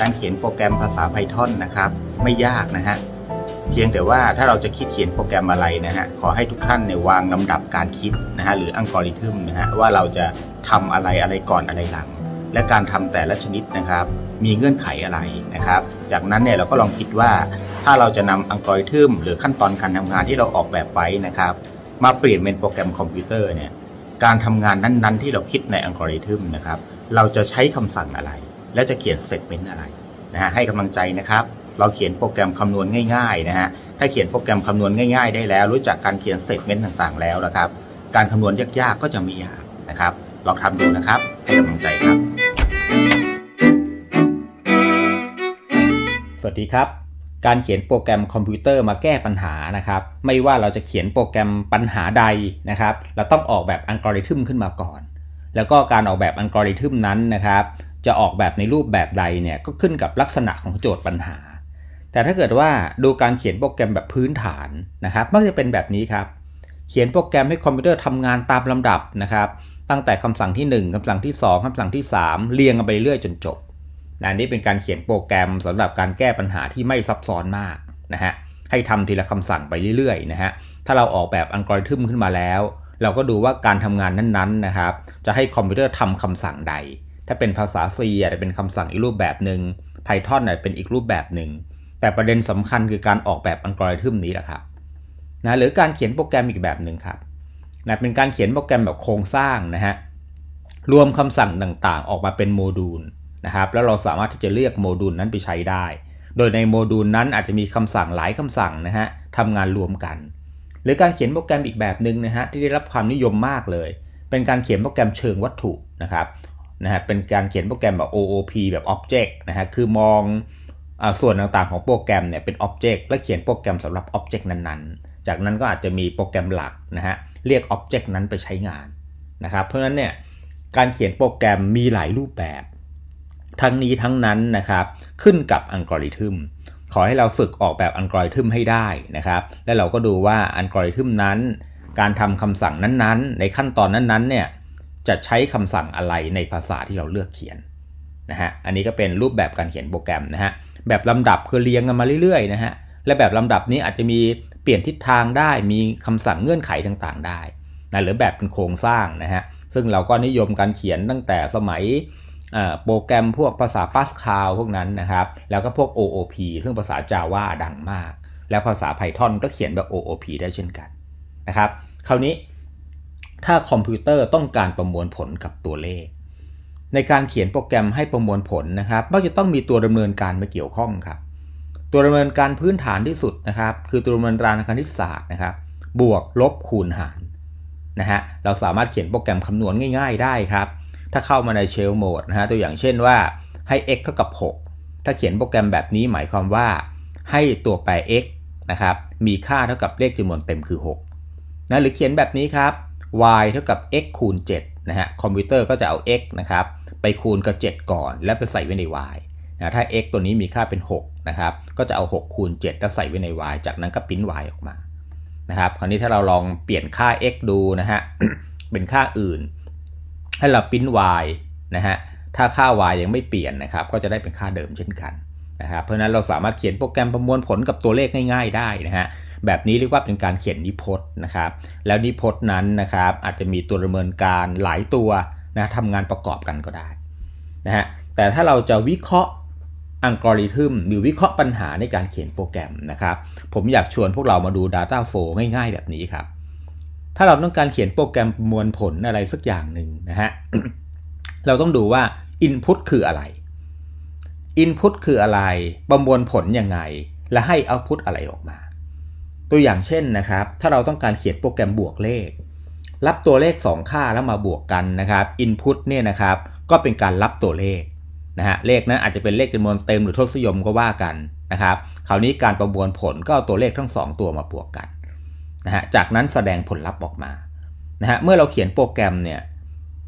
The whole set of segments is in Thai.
การเขียนโปรแกรมภาษา Python นะครับ ไม่ยากนะฮะเพียงแต่ว่าถ้าเราจะคิดเขียนโปรแกรมอะไรนะฮะขอให้ทุกท่านเนี่ยวางลำดับการคิดนะฮะหรืออัลกอริทึมนะฮะว่าเราจะทำอะไรอะไรก่อนอะไรหลัง และการทำแต่ละชนิดนะครับ มีเงื่อนไขอะไรนะครับ จากนั้นเนี่ยเราก็ลองคิดว่า ถ้าเราจะนำอัลกอริทึมหรือขั้นตอนการทำงานที่เราออกแบบไว้นะครับมาเปลี่ยนเป็นโปรแกรมคอมพิวเตอร์เนี่ยการทำงานนั้นๆ ที่เราคิดในอัลกอริทึมนะครับเราจะใช้คำสั่งอะไรแล้วจะเขียนเซกเมนต์อะไรนะฮะให้กำลังใจนะครับ เราเขียนโปรแกรมคำนวณง่าย ๆ นะฮะถ้าเขียนโปรแกรมคำนวณง่าย ๆ ได้แล้วรู้จักการเขียนเซกเมนต์ต่างๆ แล้วนะครับ การคำนวณยากๆก็จะมียานะครับ ลองทำดูนะครับให้กำลังใจครับ สวัสดีครับ การเขียนโปรแกรมคอมพิวเตอร์มาแก้ปัญหานะครับ ไม่ว่าเราจะเขียนโปรแกรมปัญหาใดนะครับ เราต้องออกแบบอัลกอริทึมขึ้นมาก่อน แล้วก็การออกแบบอัลกอริทึมนั้นนะครับจะออกแบบในรูปแบบใดเนี่ยก็ขึ้นกับลักษณะของโจทย์ปัญหา แต่ถ้าเกิดว่าดูการเขียนโปรแกรมแบบพื้นฐานนะครับ มักจะเป็นแบบนี้ครับ เขียนโปรแกรมให้คอมพิวเตอร์ทำงานตามลำดับนะครับ ตั้งแต่คำสั่งที่ 1 คำสั่งที่ 2 คำสั่งที่ 3 เรียงกันไปเรื่อยจนจบนะนี่เป็นการเขียนโปรแกรมสำหรับการแก้ปัญหาที่ไม่ซับซ้อนมากนะฮะ ให้ทำทีละคำสั่งไปเรื่อยๆนะฮะ ถ้าเราออกแบบอัลกอริทึมขึ้นมาแล้ว เราก็ดูว่าการทำงานนั้นๆนะครับ จะให้คอมพิวเตอร์ทำคำสั่งใดถ้าเป็นภาษา C อาจจะเป็นคำสั่งอีกรูปแบบหนึ่ง Python อาจจะเป็นอีกรูปแบบหนึ่งแต่ประเด็นสำคัญคือการออกแบบอัลกอริทึมนี้แหละครับ นะ หรือการเขียนโปรแกรมอีกแบบหนึ่งครับนะเป็นการเขียนโปรแกรมแบบโครงสร้างนะฮะ รวมคำสั่งต่างๆ ออกมาเป็นโมดูลนะครับ แล้วเราสามารถที่จะเลือกโมดูลนั้นไปใช้ได้ โดยในโมดูลนั้นอาจจะมีคำสั่งหลายคำสั่งนะฮะทำงานรวมกัน หรือการเขียนโปรแกรมอีกแบบหนึ่งนะฮะที่ได้รับความนิยมมากเลย เป็นการเขียนโปรแกรมเชิงวัตถุนะครับนะฮะ เป็นการเขียนโปรแกรมแบบ OOP แบบ Object นะฮะ คือมองอส่วนต่างๆของโปรแกรมเนี่ยเป็น Object และเขียนโปรแกรมสำหรับ Object นั้นๆ จากนั้นก็อาจจะมีโปรแกรมหลักนะฮะ เรียก Object นั้นไปใช้งานนะครับ เพราะฉะนั้นเนี่ยการเขียนโปรแกรมมีหลายรูปแบบ ทั้งนี้ทั้งนั้นนะครับ ขึ้นกับอัลกอริทึมขอให้เราฝึกออกแบบอัลกอริทึมให้ได้นะครับ และเราก็ดูว่าอัลกอริทึมนั้น การทำคำสั่งนั้นๆ ในขั้นตอนนั้นๆเนี่ยจะใช้คำสั่งอะไรในภาษาที่เราเลือกเขียนนะฮะ อันนี้ก็เป็นรูปแบบการเขียนโปรแกรมนะฮะ แบบลำดับคือเรียงกันมาเรื่อยๆนะฮะ และแบบลำดับนี้อาจจะมีเปลี่ยนทิศทางได้ มีคำสั่งเงื่อนไขต่างๆได้นะหรือแบบเป็นโครงสร้างนะฮะ ซึ่งเราก็นิยมการเขียนตั้งแต่สมัยโปรแกรมพวกภาษา Pascal พวกนั้นนะครับ แล้วก็พวก OOP ซึ่งภาษา Java ดังมาก แล้วภาษา Python ก็เขียนแบบ OOP ได้เช่นกันนะครับ คราวนี้ถ้าคอมพิวเตอร์ต้องการประมวลผลกับตัวเลข ในการเขียนโปรแกรมให้ประมวลผลนะครับมักจะต้องมีตัวดำเนินการมาเกี่ยวข้องครับ ตัวดำเนินการพื้นฐานที่สุดนะครับ คือตัวดำเนินการคณิตศาสตร์นะครับ บวก ลบ คูณ หารนะฮะเราสามารถเขียนโปรแกรมคำนวณง่าย ๆได้ครับ ถ้าเข้ามาในเชลโหมดนะฮะตัวอย่างเช่นว่าให้ x เท่ากับ 6 ถ้าเขียนโปรแกรมแบบนี้หมายความว่า ให้ตัวแปร x นะครับมีค่าเท่ากับเลขจำนวนเต็มคือ6นะหรือเขียนแบบนี้ครับ y เท่ากับ x คูณ7นะฮะ คอมพิวเตอร์ก็จะเอา x นะครับไปคูณกับ 7 ก่อน แล้วไปใส่ไว้ใน y นะ ถ้า x ตัวนี้มีค่าเป็น 6 นะครับ ก็จะเอา 6 คูณ7แล้วใส่ไว้ใน y จากนั้นก็พิมพ์ y ออกมา นะครับ คราวนี้ถ้าเราลองเปลี่ยนค่า x ดูนะฮะ เป็นค่าอื่นให้เราพิมพ์ y นะฮะ ถ้าค่า y ยังไม่เปลี่ยนนะครับ ก็จะได้เป็นค่าเดิมเช่นกัน นะครับเพราะนั้นเราสามารถเขียนโปรแกรมประมวลผลกับตัวเลขง่ายๆ ได้นะฮะแบบนี้เรียกว่าเป็นการเขียนนิพจน์นะครับ แล้วนิพจน์นั้นนะครับอาจจะมีตัวดำเนินการหลายตัวนะทำงานประกอบกันก็ได้นะฮะ แต่ถ้าเราจะวิเคราะห์อัลกอริทึมหรือวิเคราะห์ปัญหาในการเขียนโปรแกรมนะครับ ผมอยากชวนพวกเรามาดู Data f l o w ง่ายๆ แบบนี้ครับ ถ้าเราต้องการเขียนโปรแกรมมวลผลอะไรสักอย่างหนึ่งนะฮะ เราต้องดูว่า Input คืออะไร Input คืออะไรประมวลผลยังไง และให้ Output อะไรออกมาตัวอย่างเช่นนะครับถ้าเราต้องการเขียนโปรแกรมบวกเลข รับตัวเลข 2 ค่าแล้วมาบวกกันนะครับ input เนี่ยนะครับก็เป็นการรับตัวเลขนะฮะเลขนั้นอาจจะเป็นเลขจำนวนเต็มหรือทศนิยมก็ว่ากันนะครับคราวนี้การประมวลผลก็เอาตัวเลขทั้ง 2 ตัวมาบวกกันนะฮะจากนั้นแสดงผลลัพธ์ออกมานะฮะเมื่อเราเขียนโปรแกรมเนี่ย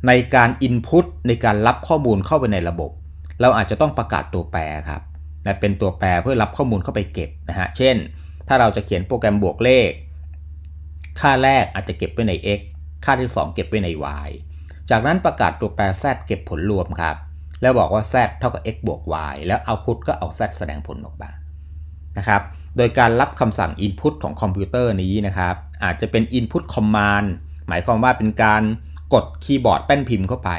ในการ Input ในการรับข้อมูลเข้าไปในระบบ เราอาจจะต้องประกาศตัวแปรครับนะเป็นตัวแปรเพื่อรับข้อมูลเข้าไปเก็บนะฮะเช่นถ้าเราจะเขียนโปรแกรมบวกเลข ค่าแรกอาจจะเก็บไว้ใน x ค่าที่ 2 เก็บไว้ใน y จากนั้นประกาศตัวแปร z เก็บผลรวมครับ แล้วบอกว่า z เท่ากับ x บวก y แล้วเอาพุทก็เอา z แสดงผลออกมา นะครับ โดยการรับคำสั่ง input ของคอมพิวเตอร์นี้นะครับ อาจจะเป็น input command หมายความว่าเป็นการกดคีย์บอร์ดแป้นพิมพ์เข้าไป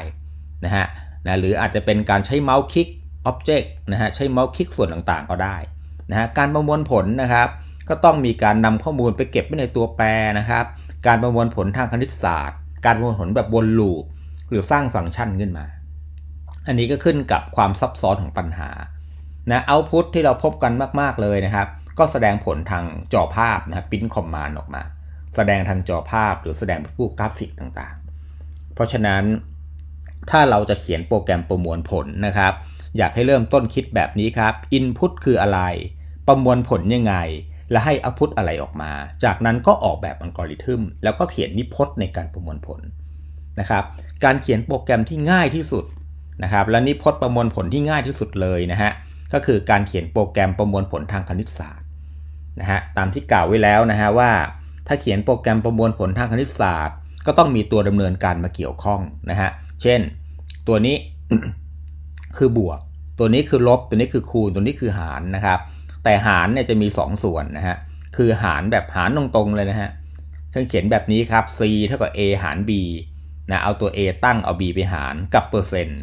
นะฮะนะหรืออาจจะเป็นการใช้เมาส์คลิกออ็บเจกต์นะฮะ ใช้เมาส์คลิกส่วนต่างๆ ก็ได้นะฮะ การประมวลผลนะครับก็ต้องมีการนำข้อมูลไปเก็บไว้ในตัวแปรนะครับ การประมวลผลทางคณิตศาสตร์ การประมวลผลแบบวนลูปหรือสร้างฟังก์ชันขึ้นมา อันนี้ก็ขึ้นกับความซับซ้อนของปัญหา นะเอาพุทที่เราพบกันมาก ๆ เลยนะครับ ก็แสดงผลทางจอภาพนะครับปิ้นคอมมานออกมา แสดงทางจอภาพ หรือแสดงเป็นผู้กราฟิกต่าง ๆ เพราะฉะนั้น ถ้าเราจะเขียนโปรแกรมประมวลผลนะครับ อยากให้เริ่มต้นคิดแบบนี้ครับ Input คืออะไร ประมวลผลยังไงและให้อัพพุตอะไรออกมา จากนั้นก็ออกแบบอัลกอริทึมแล้วก็เขียนนิพจน์ในการประมวลผลนะครับ การเขียนโปรแกรมที่ง่ายที่สุดนะครับ และนิพจน์ประมวลผลที่ง่ายที่สุดเลยนะฮะก็คือการเขียนโปรแกรมประมวลผลทางคณิตศาสตร์นะฮะตามที่กล่าวไว้แล้วนะฮะว่าถ้าเขียนโปรแกรมประมวลผลทางคณิตศาสตร์ ก็ต้องมีตัวดำเนินการมาเกี่ยวข้องนะฮะเช่นตัวนี้คือบวก ตัวนี้คือลบ ตัวนี้คือคูณ ตัวนี้คือหารนะครับแต่หารเนี่ยจะมี 2 ส่วนนะฮะ คือหารแบบหารตรงๆเลยนะฮะฉันเขียนแบบนี้ครับ c เท่ากับ a หาร b นะ เอาตัว a ตั้งเอา b ไปหารกับเปอร์เซ็นต์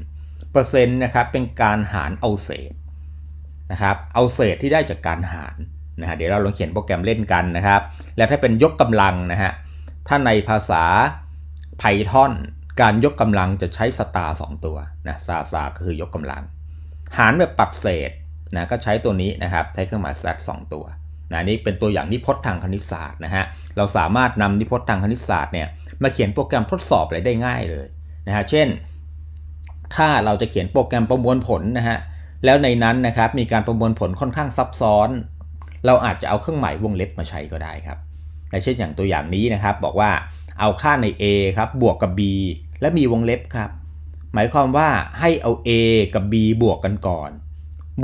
เปอร์เซ็นต์นะครับเป็นการหารเอาเศษนะครับ เอาเศษที่ได้จากการหารนะฮะ เดี๋ยวเราลองเขียนโปรแกรมเล่นกันนะครับ แล้วถ้าเป็นยกกำลังนะฮะ ถ้าในภาษา Python การยกกำลังจะใช้สตาร์สตัวนะสตาร์ก็คือยกกำลัง หารแบบปรับเศษนะก็ใช้ตัวนี้นะครับใช้เครื่องหมายแซ a สตัวนะนี่เป็นตัวอย่างนิพจน์ทางคณิตศาสตร์นะฮะเราสามารถนำนิพจน์ทางคณิตศาสตร์เนี่ยมาเขียนโปรแกรมทดสอบอะไรได้ง่ายเลยนะฮะเช่น ถ้าเราจะเขียนโปรแกรมประมวลผลนะฮะแล้วในนั้นนะครับมีการประมวลผลค่อนข้างซับซ้อน เราอาจจะเอาเครื่องหมายวงเล็บมาใช้ก็ได้ครับเช่นอย่างตัวอย่างนี้นะครับบอกว่าเอาค่าใน A ครับบวกกับ B และมีวงเล็บครับหมายความว่าให้เอา A กับ B บวกกันก่อน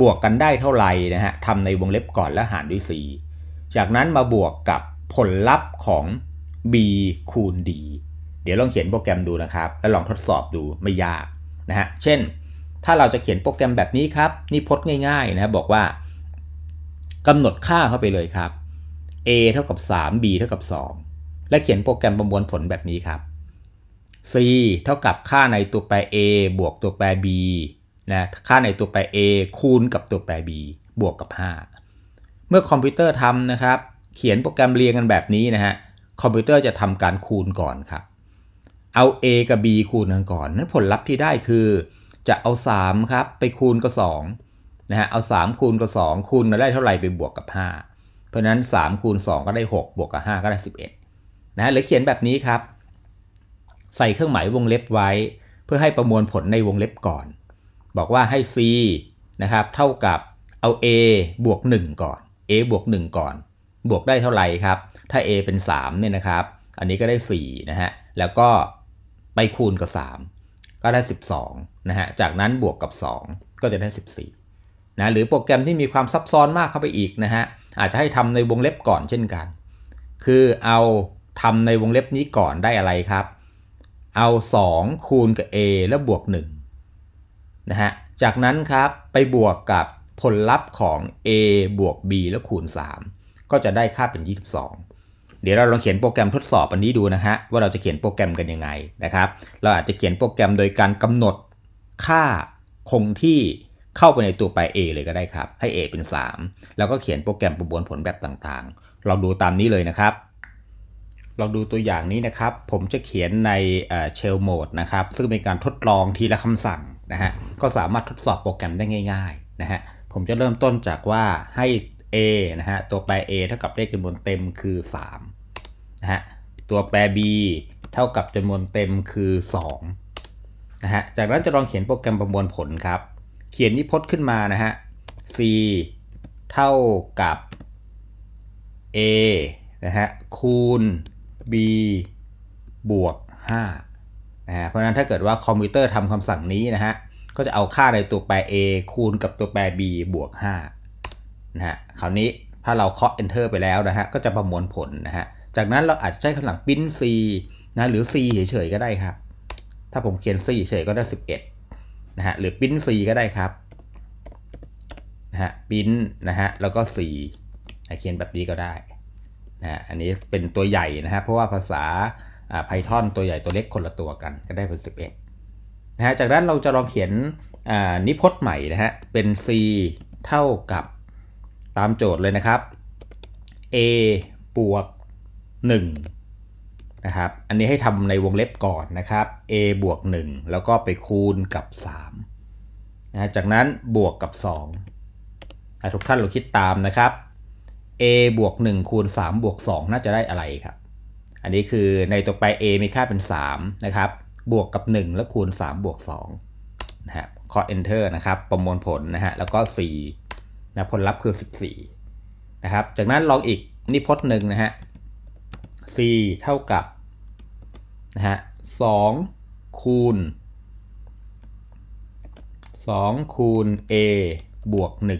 บวกกันได้เท่าไหร่นะฮะทำในวงเล็บก่อนแล้วหารด้วย c จากนั้นมาบวกกับผลลัพธ์ของ b คูณ d เดี๋ยวลองเขียนโปรแกรมดูนะครับ แล้วลองทดสอบดูไม่ยากนะฮะ เช่น ถ้าเราจะเขียนโปรแกรมแบบนี้ครับนี่พจน์ง่ายๆนะบบอกว่ากำหนดค่าเข้าไปเลยครับ a เท่ากับ3 b เท่ากับ 2 และเขียนโปรแกรมประมวลผลแบบนี้ครับ c เท่ากับค่าในตัวแปร a บวกตัวแปร b นะค่าในตัวแปร a คูณกับตัวแปร b บวกกับ 5 เมื่อคอมพิวเตอร์ทำนะครับ เขียนโปรแกรมเรียงกันแบบนี้นะฮะคอมพิวเตอร์จะทำการคูณก่อนครับ เอา a กับ b คูณกันก่อนนั้นผลลัพธ์ที่ได้คือ จะเอา 3 ครับ ไปคูณกับ 2 นะฮะ เอา 3 คูณกับ 2 คูณมาได้เท่าไหร่ไปบวกกับ 5 เพราะนั้น 3 คูณ 2 ก็ได้ 6 บวกกับ 5 ก็ได้ 11 นะหรือเขียนแบบนี้ครับ ใส่เครื่องหมายวงเล็บไว้ เพื่อให้ประมวลผลในวงเล็บก่อนบอกว่าให้ c นะครับ เท่ากับเอา a บวก1ก่อน a บวก1ก่อน บวกได้เท่าไหร่ครับ ถ้า a เป็น3เนี่ยนะครับ อันนี้ก็ได้4นะฮะ แล้วก็ไปคูณกับ 3 ก็ได้ 12นะฮะ จากนั้นบวกกับ 2 ก็จะได้ 14นะ หรือโปรแกรมที่มีความซับซ้อนมากเข้าไปอีกนะฮะ อาจจะให้ทำในวงเล็บก่อนเช่นกัน คือเอาทำในวงเล็บนี้ก่อนได้อะไรครับ เอา 2 คูณกับ a แล้วบวก1นะฮะจากนั้นครับไปบวกกับผลลัพธ์ของ a บวก b แล้วคูณ 3 ก็จะได้ค่าเป็น 22 เดี๋ยวเราลองเขียนโปรแกรมทดสอบอันนี้ดูนะฮะว่าเราจะเขียนโปรแกรมกันยังไงนะครับ เราอาจจะเขียนโปรแกรมโดยการกำหนดค่าคงที่เข้าไปในตัวไป a เลยก็ได้ครับให้ a เป็น3แล้วก็เขียนโปรแกรมประมวลผลแบบต่างๆเราดูตามนี้เลยนะครับเราดูตัวอย่างนี้นะครับผมจะเขียนในเชลโหมดนะครับซึ่งเป็นการทดลองทีละคำสั่งนะฮะก็สามารถทดสอบโปรแกรมได้ง่ายๆนะฮะ ผมจะเริ่มต้นจากว่าให้ a นะฮะตัวแปร a เท่ากับเลขจำนวนเต็มคือ 3 นะฮะตัวแปร b เท่ากับจำนวนเต็มคือ 2 นะฮะ จากนั้นจะลองเขียนโปรแกรมประมวลผลครับ เขียนนิพจน์ขึ้นมานะฮะ c เท่ากับ a นะฮะคูณ b บวก 5นะเพราะนั้นถ้าเกิดว่าคอมพิวเตอร์ทำคำสั่งนี้นะฮะ ก็จะเอาค่าในตัวแปร a คูณกับตัวแปร b บวก 5 นะฮะ คราวนี้ถ้าเราเคาะ enter ไปแล้วนะฮะ ก็จะประมวลผลนะฮะ จากนั้นเราอาจจะใช้คำสั่งปิ i n c นะหรือ c เฉยๆ ก็ได้ครับ ถ้าผมเขียน c เฉยๆ ก็ได้ 11 นะฮะ หรือปิ i n c ก็ได้ครับ นะฮะ ปิ i n นะฮะ แล้วก็ c เขียนแบบนี้ก็ได้นะอันนี้เป็นตัวใหญ่นะฮะ เพราะว่าภาษาไพทอนตัวใหญ่ตัวเล็กคนละตัวกันก็ได้เล็11นะฮะจากนั้นเราจะลองเขียนนิพจน์ใหม่นะฮะ เป็น c เท่ากับตามโจทย์เลยนะครับ a บวก1นะครับอันนี้ให้ทำในวงเล็บก่อนนะครับ a บวก 1 แล้วก็ไปคูณกับ3นะจากนั้นบวกกับ 2 ทุกท่านลองคิดตามนะครับ a บวก 1 คูณ 3 บวก 2 น่าจะได้อะไรครับอันนี้คือในตัวแปร a มีค่าเป็น 3 นะครับ บวกกับ 1 แล้วคูณ 3 บวก2นะับคอร์ enter นะครับ ประมวลผลนะฮะ แล้วก็4นะผลลัพธ์คือ 14นะครับ จากนั้นลองอีกนี่พจน์หนึ่งนะฮะ c เท่ากับนะฮะ2คูณ 2 คูณ a บวก1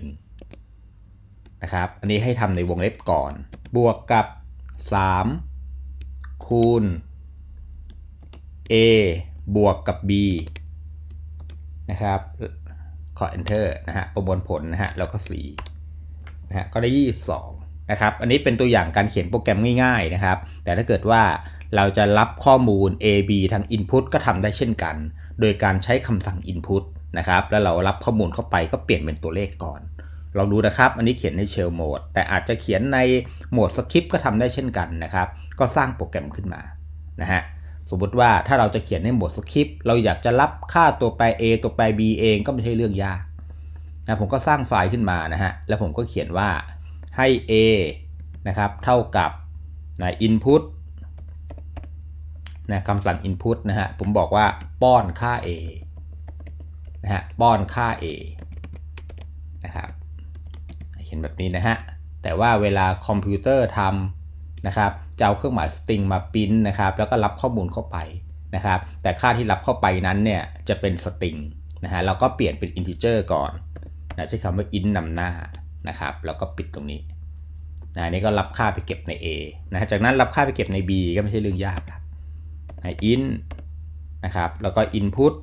นะครับ อันนี้ให้ทำในวงเล็บก่อน บวกกับ 3คูณ a บวกกับ b นะครับ ขอ enter นะฮะประมวลผลนะฮะ แล้วก็4นะฮะ ก็ได้ 22นะครับ อันนี้เป็นตัวอย่างการเขียนโปรแกรมง่าย ๆนะครับ แต่ถ้าเกิดว่าเราจะรับข้อมูล a b ทาง input ก็ทำได้เช่นกัน โดยการใช้คำสั่ง input นะครับ แล้วเรารับข้อมูลเข้าไปก็เปลี่ยนเป็นตัวเลขก่อนลองดูนะครับ อันนี้เขียนในเชลโ o มดแต่อาจจะเขียนในโหมดสคริปต์ก็ทำได้เช่นกันนะครับก็สร้างโปรแกรมขึ้นมานะฮะสมมติว่าถ้าเราจะเขียนในบทสคริปต์เราอยากจะรับค่าตัวแปร A ตัวแปร B เองก็ไม่ใช่เรื่องยากนะผมก็สร้างไฟล์ขึ้นมานะฮะ แล้วผมก็เขียนว่าให้ A นะครับ เท่ากับนะ input นะคำสั่ง input นะฮะ ผมบอกว่าป้อนค่า A นะฮะป้อนค่า A นะครับเขียนแบบนี้นะฮะ แต่ว่าเวลาคอมพิวเตอร์ทำะครับจะเอาเครื่องหมายสตริงมาพิมพ์นะครับ แล้วก็รับข้อมูลเข้าไปนะครับ แต่ค่าที่รับเข้าไปนั้นเนี่ยจะเป็นสตริงนะฮะเราก็เปลี่ยนเป็นอินทิเจอร์ก่อนนะใช้คำว่า int นำหน้านะครับ แล้วก็ปิดตรงนี้ นะนี่ก็รับค่าไปเก็บใน A นะจากนั้นรับค่าไปเก็บใน B ก็ไม่ใช่เรื่องยากครับนะ int นะครับ แล้วก็ input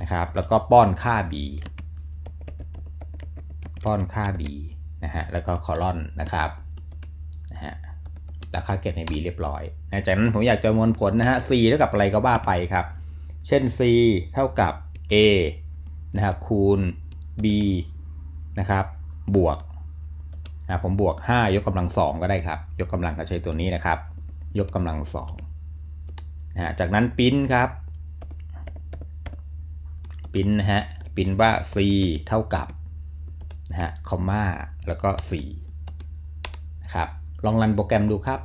นะครับ แล้วก็ป้อนค่า B ป้อนค่า B นะฮะแล้วก็คอลอนนะครับแลวค่าเก็บใน B เรียบร้อยนะจากนั้น ผมอยากจะมวลผลนะฮะ C เท่ากับอะไรก็ว่าไปครับ เช่น C เท่ากับ A นะฮะคูณ B นะครับ บวกนะผมบวก 5 ยกกำลัง 2 ก็ได้ครับ ยกกำลังก็ใช้ตัวนี้นะครับ ยกกำลัง2นะจากนั้นปิ้นครับ ปิ้นนะฮะ ปิ้นว่า c เท่ากับ นะฮะคอมมาแล้วก็4นะครับลองรันโปรแกรมดูครับ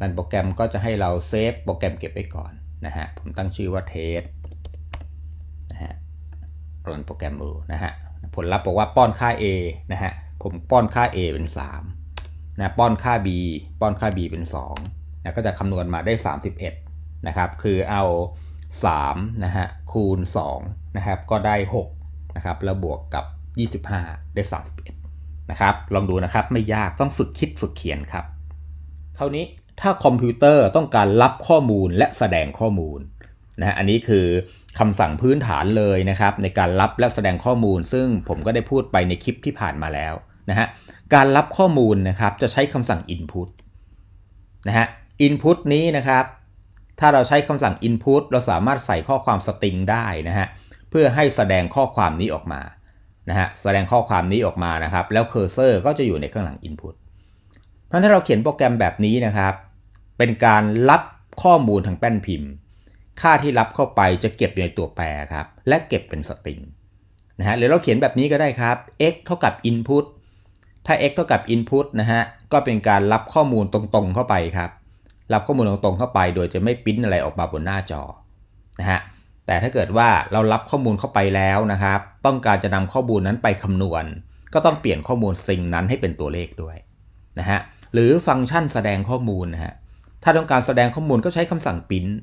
รันโปรแกรมก็จะให้เราเซฟโปรแกรมเก็บไว้ก่อนนะฮะ ผมตั้งชื่อว่าเทสนะฮะรันโปรแกรมดูนะฮะ ผลลัพธ์บอกว่าป้อนค่า A นะฮะ ผมป้อนค่า A เป็น3นะป้อนค่า B ป้อนค่า B เป็น2นะก็จะคำนวณมาได้ 31 นะครับ คือเอา3นะฮะคูณ2นะครับก็ได้6นะครับแล้วบวกกับ 25 ได้ 31นะครับลองดูนะครับ ไม่ยากต้องฝึกคิดฝึกเขียนครับเท่านี้ถ้าคอมพิวเตอร์ต้องการรับข้อมูลและแสดงข้อมูลนะอันนี้คือคำสั่งพื้นฐานเลยนะครับในการรับและแสดงข้อมูล ซึ่งผมก็ได้พูดไปในคลิปที่ผ่านมาแล้วนะฮะการรับข้อมูลนะครับจะใช้คำสั่ง input นะฮะ input นี้นะครับถ้าเราใช้คำสั่ง input เราสามารถใส่ข้อความสตริงได้นะฮะเพื่อให้แสดงข้อความนี้ออกมานะฮะแสดงข้อความนี้ออกมานะครับแล้วเคอร์เซอร์ก็จะอยู่ในข้างหลัง Input เพราะถ้าเราเขียนโปรแกรมแบบนี้นะครับ เป็นการรับข้อมูลทางแป้นพิมพ์ ค่าที่รับเข้าไปจะเก็บอยู่ในตัวแปรครับและเก็บเป็นสตริงนะฮะหรือเราเขียนแบบนี้ก็ได้ครับ x เท่ากับ input ถ้า x เท่ากับ input นะฮะก็เป็นการรับข้อมูลตรงๆเข้าไปครับ รับข้อมูลตรงๆเข้าไป โดยจะไม่ปิ้นอะไรออกมาบนหน้าจอนะฮะแต่ถ้าเกิดว่าเรารับข้อมูลเข้าไปแล้วนะครับ ต้องการจะนำข้อมูลนั้นไปคำนวณ ก็ต้องเปลี่ยนข้อมูลสิ่งนั้นให้เป็นตัวเลขด้วยนะฮะหรือฟังก์ชันแสดงข้อมูลนะฮะถ้าต้องการแสดงข้อมูลก็ใช้คำสั่งพิมพ์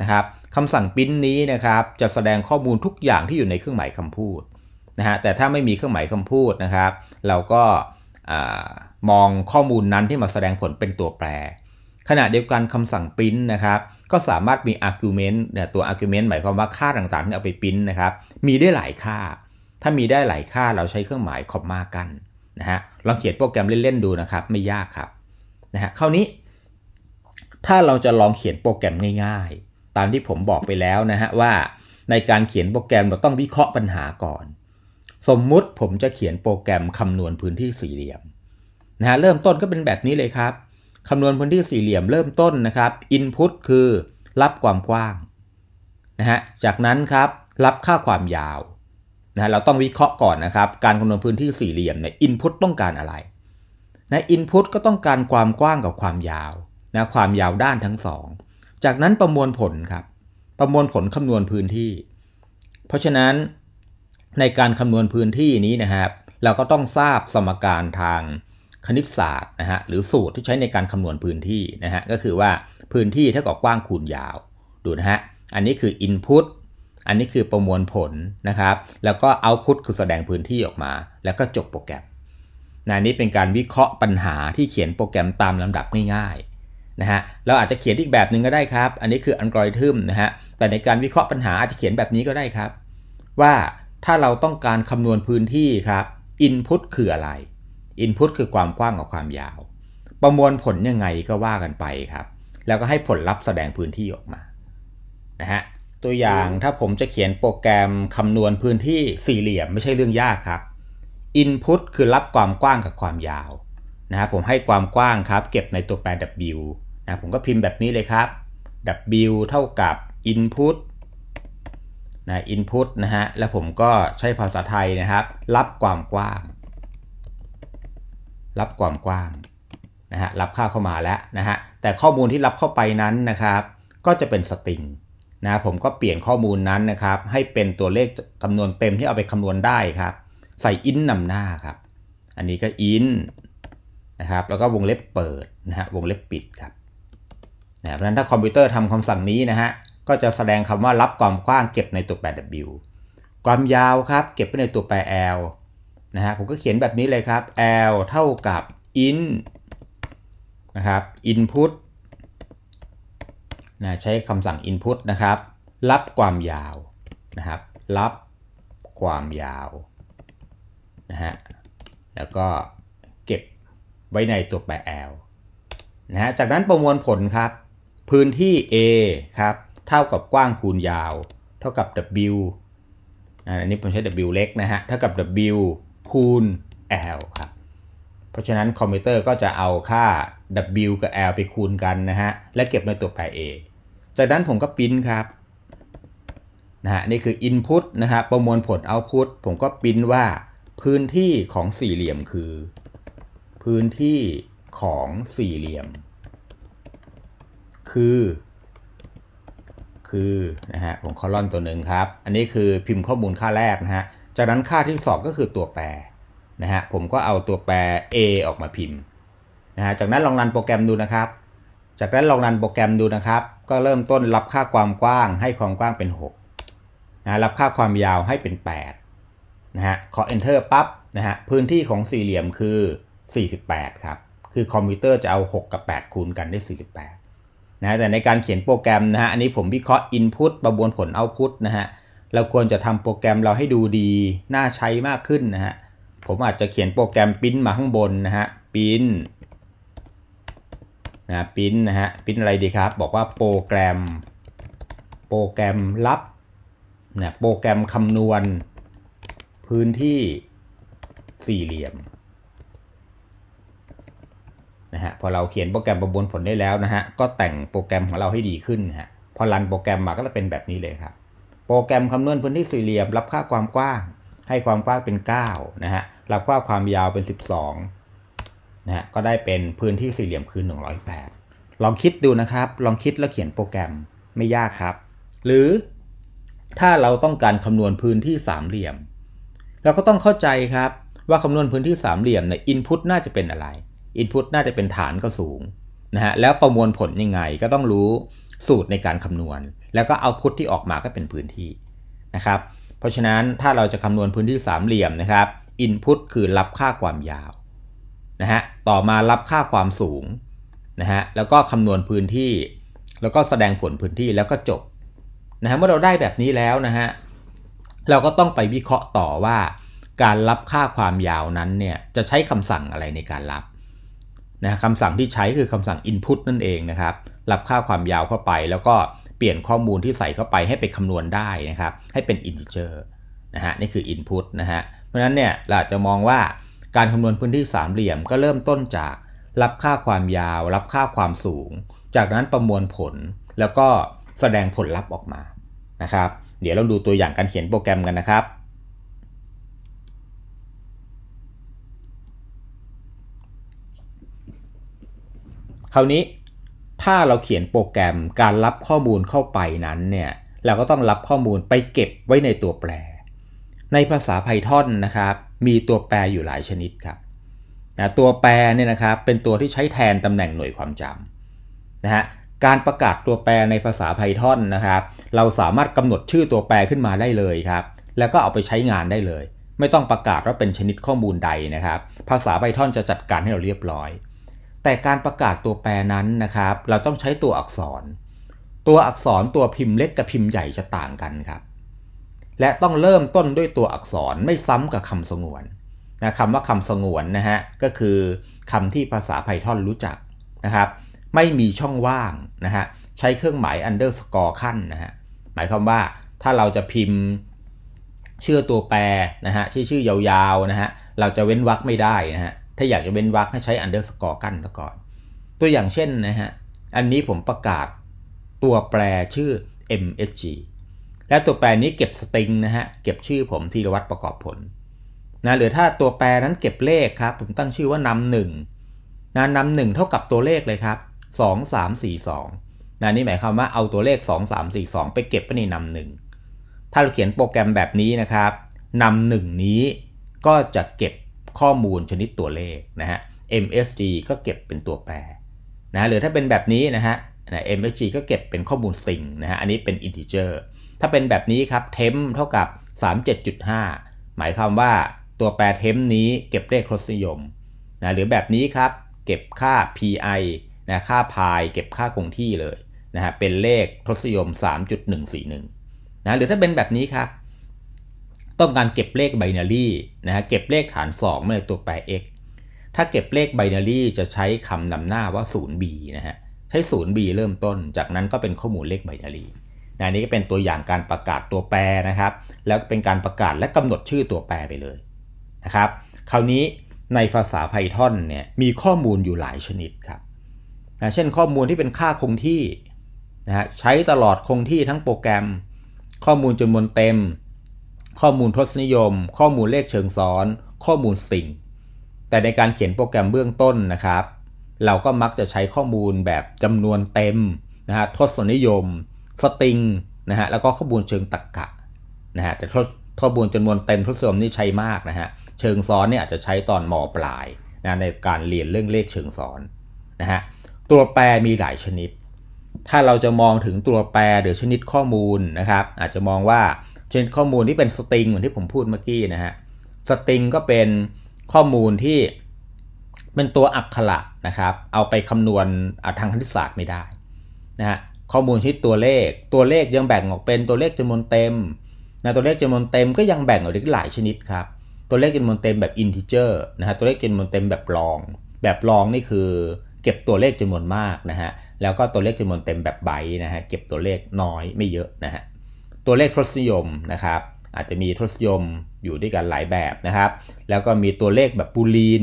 นะครับคำสั่งพิมพ์นี้นะครับ จะแสดงข้อมูลทุกอย่างที่อยู่ในเครื่องหมายคำพูดนะฮะแต่ถ้าไม่มีเครื่องหมายคำพูดนะครับ เราก็มองข้อมูลนั้นที่มาแสดงผลเป็นตัวแปร ขณะเดียวกันคำสั่งพิมพ์นะครับก็สามารถมี argument เนี่ยตัว argument หมายความว่าค่าต่างๆที่เอาไปพิมพ์นะครับมีได้หลายค่า ถ้ามีได้หลายค่าเราใช้เครื่องหมายคอมมากันนะฮะลองเขียนโปรแกรมเล่นๆดูนะครับ ไม่ยากครับนะฮะคราวนี้ ถ้าเราจะลองเขียนโปรแกรมง่าย ๆ ตามที่ผมบอกไปแล้วนะฮะว่าในการเขียนโปรแกรมเราต้องวิเคราะห์ปัญหาก่อน สมมุติผมจะเขียนโปรแกรมคำนวณพื้นที่สี่เหลี่ยมนะฮะเริ่มต้นก็เป็นแบบนี้เลยครับคำนวณพื้นที่สี่เหลี่ยมเริ่มต้นนะครับ input คือ รับความกว้างนะฮะจากนั้นครับรับค่าความยาวนะเราต้องวิเคราะห์ก่อนนะครับ การคำนวณพื้นที่สี่เหลี่ยมเนี่ย input ต้องการอะไรนะอินพุตก็ต้องการความกว้างกับความยาวนะความยาวด้านทั้งสอง จากนั้นประมวลผลครับ ประมวลผล คำนวณพื้นที่ เพราะฉะนั้น ในการคำนวณพื้นที่นี้นะครับ เราก็ต้องทราบสมการทางคณิตศาสตร์นะฮะหรือสูตรที่ใช้ในการคำนวณพื้นที่นะฮะก็คือว่าพื้นที่เท่ากับกว้างคูณยาวดูนะฮะอันนี้คือ Input อันนี้คือประมวลผลนะครับแล้วก็ Output คือแสดงพื้นที่ออกมา แล้วก็จบโปรแกรมนะนี้เป็นการวิเคราะห์ปัญหาที่เขียนโปรแกรมตามลำดับง่ายๆนะฮะเราอาจจะเขียนอีกแบบหนึ่งก็ได้ครับ อันนี้คืออัลกอริทึมนะฮะแต่ในการวิเคราะห์ปัญหาอาจจะเขียนแบบนี้ก็ได้ครับ ว่าถ้าเราต้องการคำนวณพื้นที่ครับ Input คืออะไร Input คือความกว้างกับความยาว ประมวลผลยังไงก็ว่ากันไปครับ แล้วก็ให้ผลลัพธ์แสดงพื้นที่ออกมา นะฮะ ตัวอย่างถ้าผมจะเขียนโปรแกรมคำนวณพื้นที่สี่เหลี่ยมไม่ใช่เรื่องยากครับ Input คือรับความกว้างกับความยาวนะฮะผมให้ความกว้างครับเก็บในตัวแปร w นะ ผมก็พิมพ์แบบนี้เลยครับ w เท่ากับ input นะ input นะฮะ แล้วผมก็ใช้ภาษาไทยนะครับ รับความกว้างรับความกว้างนะฮะรับค่าเข้ามาแล้วนะฮะแต่ข้อมูลที่รับเข้าไปนั้นนะครับก็จะเป็นสตริงนะผมก็เปลี่ยนข้อมูลนั้นนะครับให้เป็นตัวเลขคำนวณเต็มที่เอาไปคำนวณได้ครับ ใส่อินนำหน้าครับอันนี้ก็อินนะครับแล้วก็วงเล็บเปิดนะฮะวงเล็บปิดครับนะเพราะนั้นถ้าคอมพิวเตอร์ทำคำสั่งนี้นะฮะก็จะแสดงคำว่ารับความกว้าง เก็บในตัวแปร w ความยาวครับเก็บไว้ในตัวแปร l นะฮะผมก็เขียนแบบนี้เลยครับ L เท่ากับ in นะครับ input นะใช้คำสั่ง input นะครับรับความยาวนะครับรับความยาวนะฮะแล้วก็เก็บไว้ในตัวแปร L นะฮะจากนั้นประมวลผลครับ พื้นที่ A ครับเท่ากับกว้างคูณยาว เท่ากับ W อันนี้ผมใช้ W เล็กนะฮะเท่ากับ W คูณ L ครับ เพราะฉะนั้นคอมพิวเตอร์ก็จะเอาค่า W กับ L ไปคูณกันนะฮะ และเก็บในตัวแปร A จากนั้นผมก็พิมพ์ครับนะฮะนี่คือ Input นะครับประมวลผล Output ผมก็พิมพ์ว่าพื้นที่ของสี่เหลี่ยมคือ พื้นที่ของสี่เหลี่ยม คือ คือนะฮะ ผมคอลอนตัวหนึ่งครับ อันนี้คือพิมพ์ข้อมูลค่าแรกนะฮะจากนั้นค่าที่สอบก็คือตัวแปรนะฮะผมก็เอาตัวแปร a ออกมาพิมพ์นะฮะจากนั้นลองรันโปรแกรมดูนะครับ จากนั้นลองรันโปรแกรมดูนะครับ ก็เริ่มต้นรับค่าความกว้างให้ความกว้างเป็น6นะรับค่าความยาวให้เป็น8นะฮะขอ enter ปั๊บนะฮะพื้นที่ของสี่เหลี่ยมคือ 48ครับคือคอมพิวเตอร์จะเอา 6 กับ 8 คูณกันได้ 48นะแต่ในการเขียนโปรแกรมนะฮะอันนี้ผมวิเคราะห์ input ประมวลผล output นะฮะเราควรจะทำโปรแกรมเราให้ดูดี น่าใช้มากขึ้นนะฮะ ผมอาจจะเขียนโปรแกรมปิ้นมาข้างบนนะฮะปิ้นนะปิ้นนะฮะปิ้นอะไรดีครับ บอกว่าโปรแกรม โปรแกรมรับนะโปรแกรมคำนวณพื้นที่สี่เหลี่ยมนะฮะ พอเราเขียนโปรแกรม ประมวลผลได้แล้วนะฮะ ก็แต่งโปรแกรมของเราให้ดีขึ้นฮะ พอรันโปรแกรมมาก็จะเป็นแบบนี้เลยครับโปรแกรมคำนวณพื้นที่สี่เหลี่ยมรับค่าความกว้าง ให้ความกว้างเป็น 9 นะฮะรับค่าความยาวเป็น 12นะฮะก็ได้เป็นพื้นที่สี่เหลี่ยมคือ 108 ลองคิดดูนะครับ ลองคิดแล้วเขียนโปรแกรมไม่ยากครับ หรือถ้าเราต้องการคำนวณพื้นที่สามเหลี่ยม เราก็ต้องเข้าใจครับว่าคำนวณพื้นที่สามเหลี่ยมเนี่ยอินพุตน่าจะเป็นอะไรอินพุตน่าจะเป็นฐานก็สูงนะฮะแล้วประมวลผลยังไงก็ต้องรู้สูตรในการคำนวณแล้วก็เอาพุทธที่ออกมาก็เป็นพื้นที่นะครับเพราะฉะนั้นถ้าเราจะคำนวณพื้นที่สามเหลี่ยมนะครับอินพุตคือรับค่าความยาวนะฮะต่อมารับค่าความสูงนะฮะแล้วก็คำนวณพื้นที่ แล้วก็แสดงผลพื้นที่แล้วก็จบนะฮะเมื่อเราได้แบบนี้แล้วนะฮะเราก็ต้องไปวิเคราะห์ต่อว่า การรับค่าความยาวนั้นเนี่ยจะใช้คำสั่งอะไรในการรับนะคำสั่งที่ใช้คือคำสั่ง input นั่นเองนะครับ รับค่าความยาวเข้าไปแล้วก็ปลี่ยนข้อมูลที่ใส่เข้าไปให้เป็นคำนวณได้นะครับ ให้เป็น integer นะฮะนี่คือ input นะฮะเพราะนั้นเนี่ยเราจะมองว่าการคำนวณพื้นที่สามเหลี่ยม ก็เริ่มต้นจากรับค่าความยาว รับค่าความสูง จากนั้นประมวลผลแล้วก็แสดงผลลัพธ์ออกมานะครับ เดี๋ยวเราดูตัวอย่างการเขียนโปรแกรมกันนะครับ คราวนี้ถ้าเราเขียนโปรแกรมการรับข้อมูลเข้าไปนั้นเนี่ยเราก็ต้องรับข้อมูลไปเก็บไว้ในตัวแปร ในภาษา Python นะครับมีตัวแปรอยู่หลายชนิดครับนะตัวแปรเนี่ยนะครับเป็นตัวที่ใช้แทนตำแหน่งหน่วยความจำนะฮะการประกาศตัวแปรในภาษา Python นะครับเราสามารถกำหนดชื่อตัวแปรขึ้นมาได้เลยครับแล้วก็เอาไปใช้งานได้เลย ไม่ต้องประกาศว่าเป็นชนิดข้อมูลใดนะครับ ภาษา Python จะจัดการให้เราเรียบร้อยแต่การประกาศตัวแปรนั้นนะครับ เราต้องใช้ตัวอักษร ตัวอักษรตัวพิมพ์เล็กกับพิมพ์ใหญ่จะต่างกันครับ และต้องเริ่มต้นด้วยตัวอักษรไม่ซ้ำกับคำสงวนนะคำว่าคำสงวนนะฮะก็คือคำที่ภาษาไพทอนรู้จักนะครับ ไม่มีช่องว่างนะฮะใช้เครื่องหมาย underscore ขั้นนะฮะหมายความว่าถ้าเราจะพิมพ์ชื่อตัวแปรนะฮะชื่อชื่อยาวๆนะฮะเราจะเว้นวรรคไม่ได้นะฮะถ้าอยากจะเว้นวรรคให้ใช้ underscore กั้นซะก่อน ตัวอย่างเช่นนะฮะ อันนี้ผมประกาศตัวแปรชื่อ msg และตัวแปรนี้เก็บสตริงนะฮะ เก็บชื่อผมธีรวัตรประกอบผลนะ หรือถ้าตัวแปรนั้นเก็บเลขครับ ผมตั้งชื่อว่านำหนึ่งนะนำหนึ่งเท่ากับตัวเลขเลยครับ2 3 4 2นะนี่หมายความว่าเอาตัวเลข2 3 4 2 ไปเก็บไว้ในนำหนึ่งถ้าเราเขียนโปรแกรมแบบนี้นะครับนำหนึ่งนี้ก็จะเก็บข้อมูลชนิดตัวเลขนะฮะ MSG ก็เก็บเป็นตัวแปรนะหรือถ้าเป็นแบบนี้นะฮะ MSG ก็เก็บเป็นข้อมูลสิ่งนะฮะอันนี้เป็น integer ถ้าเป็นแบบนี้ครับ temp เท่ากับ 37.5 หมายความว่าตัวแปร temp นี้ เก็บเลขทศนิยมนะหรือแบบนี้ครับเก็บค่า pi นะค่า pi เก็บค่าคงที่เลยนะฮะเป็นเลขทศนิยม 3.141นะหรือถ้าเป็นแบบนี้ครับต้องการเก็บเลขไบนารีนะฮะ เก็บเลขฐาน2มในตัวแปร x ถ้าเก็บเลขไบนารีจะใช้คำนำหน้าว่า 0b นะฮะ ใช้ 0b เริ่มต้น จากนั้นก็เป็นข้อมูลเลขไบนารีนะนี้ก็เป็นตัวอย่างการประกาศตัวแปรนะครับ แล้วเป็นการประกาศและกำหนดชื่อตัวแปรไปเลยนะครับ คราวนี้ในภาษา Python เนี่ยมีข้อมูลอยู่หลายชนิดครับนะเช่นข้อมูลที่เป็นค่าคงที่นะฮะใช้ตลอดคงที่ทั้งโปรแกรมข้อมูลจำนวนเต็มข้อมูลทศนิยม ข้อมูลเลขเชิงซ้อน ข้อมูลสิ่งแต่ในการเขียนโปรแกรมเบื้องต้นนะครับ เราก็มักจะใช้ข้อมูลแบบจำนวนเต็มนะฮะทศนิยม สตริงนะฮะแล้วก็ข้อมูลเชิงตรรกะนะฮะแต่ข้อมูลจำนวนเต็มทศนิยมนี่ใช้มากนะฮะเชิงซ้อนเนี่ยอาจจะใช้ตอนมปลายนะในการเรียนเรื่องเลขเชิงซ้อนนะฮะตัวแปรมีหลายชนิด ถ้าเราจะมองถึงตัวแปรหรือชนิดข้อมูลนะครับอาจจะมองว่าช่นข้อมูลที่เป็นสตริงเหมือนที่ผมพูดเมื่อกี้นะฮะ สตริงก็เป็นข้อมูลที่เป็นตัวอักขระนะครับเอาไปคำนวณทางคณิตศาสตร์ไม่ได้นะฮะข้อมูลชนิดตัวเลขตัวเลขยังแบ่งออกเป็นตัวเลขจำนวนเต็มนะตัวเลขจำนวนเต็มก็ยังแบ่งออกได้หลายชนิดครับตัวเลขจำนวนเต็มแบบอินทิเจอร์นะฮะตัวเลขจำนวนเต็มแบบรองแบบรองนี่คือ เก็บตัวเลขจำนวนมากนะฮะแล้วก็ตัวเลขจำนวนเต็มแบบไบต์นะฮะเก็บตัวเลขน้อยไม่เยอะนะฮะตัวเลขทศนิยมนะครับอาจจะมีทศนิยมอยู่ด้วยกันหลายแบบนะครับแล้วก็มีตัวเลขแบบบูลีน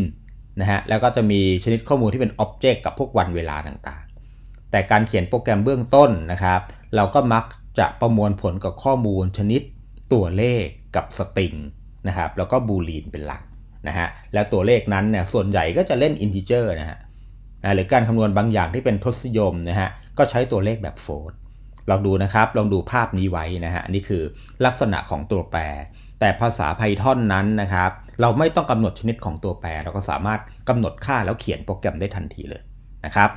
นะฮะแล้วก็จะมีชนิดข้อมูลที่เป็นอ็อบเจกต์กับพวกวันเวลาต่างๆ แต่การเขียนโปรแกรมเบื้องต้นนะครับเราก็มักจะประมวลผลกับข้อมูลชนิดตัวเลขกับสตริงนะครับแล้วก็บูลีนเป็นหลักนะฮะแล้วตัวเลขนั้นเนี่ยส่วนใหญ่ก็จะเล่นอินทิเจอร์นะฮะหรือการคำนวณบางอย่างที่เป็นทศนิยมนะฮะก็ใช้ตัวเลขแบบโฟลดลองดูนะครับ ลองดูภาพนี้ไว้นะฮะ นี่คือลักษณะของตัวแปร แต่ภาษา Python นั้นนะครับ เราไม่ต้องกำหนดชนิดของตัวแปร เราก็สามารถกำหนดค่าแล้วเขียนโปรแกรมได้ทันทีเลยนะครับ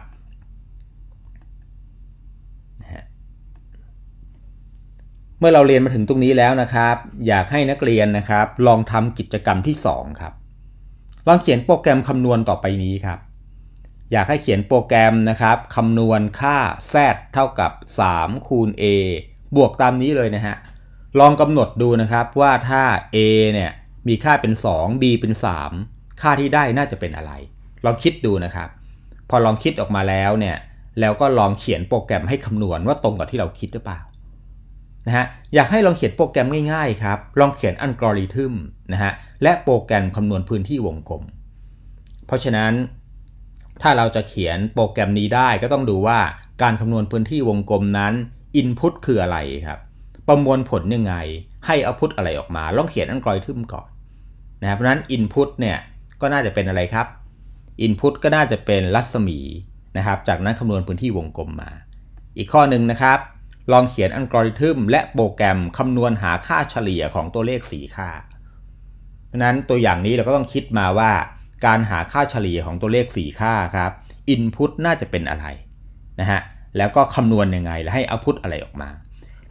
เมื่อเราเรียนมาถึงตรงนี้แล้วนะครับ อยากให้นักเรียนนะครับ ลองทำกิจกรรมที่ 2 ครับ ลองเขียนโปรแกรมคำนวณต่อไปนี้ครับอยากให้เขียนโปรแกรมนะครับคำนวณค่า z เท่ากับ3คูณ a บวกตามนี้เลยนะฮะ ลองกำหนดดูนะครับว่าถ้า a เนี่ยมีค่าเป็น 2 b เป็น 3 ค่าที่ได้น่าจะเป็นอะไร ลองคิดดูนะครับ พอลองคิดออกมาแล้วเนี่ยแล้วก็ลองเขียนโปรแกรมให้คำนวณว่าตรงกับที่เราคิดหรือเปล่านะฮะอยากให้ลองเขียนโปรแกรมง่ายๆครับ ลองเขียนอัลกอริทึมนะฮะและโปรแกรมคำนวณพื้นที่วงกลม เพราะฉะนั้นถ้าเราจะเขียนโปรแกรมนี้ได้ก็ต้องดูว่าการคำนวณพื้นที่วงกลมนั้น Input คืออะไรครับ ประมวลผลยังไง ให้เอาพุตอะไรออกมา ลองเขียนอันกรอยทึมก่อนนะครับเพราะนั้น Input เนี่ยก็น่าจะเป็นอะไรครับ Input ก็น่าจะเป็นรัศมีนะครับ จากนั้นคำนวณพื้นที่วงกลมมา อีกข้อหนึ่งนะครับ ลองเขียนอัลกอริทึมและโปรแกรมคำนวณหาค่าเฉลี่ยของตัวเลข4ค่าเพราะนั้นตัวอย่างนี้เราก็ต้องคิดมาว่าการหาค่าเฉลี่ยของตัวเลข 4 ค่าครับ Input น่าจะเป็นอะไรนะฮะแล้วก็คำนวณยังไงและให้ Output อะไรออกมา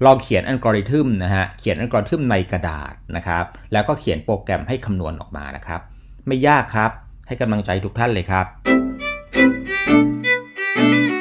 ลองเขียนอัลกอริทึมนะฮะเขียนอัลกอริทึมในกระดาษนะครับ แล้วก็เขียนโปรแกรมให้คำนวณออกมานะครับ ไม่ยากครับให้กำลังใจทุกท่านเลยครับ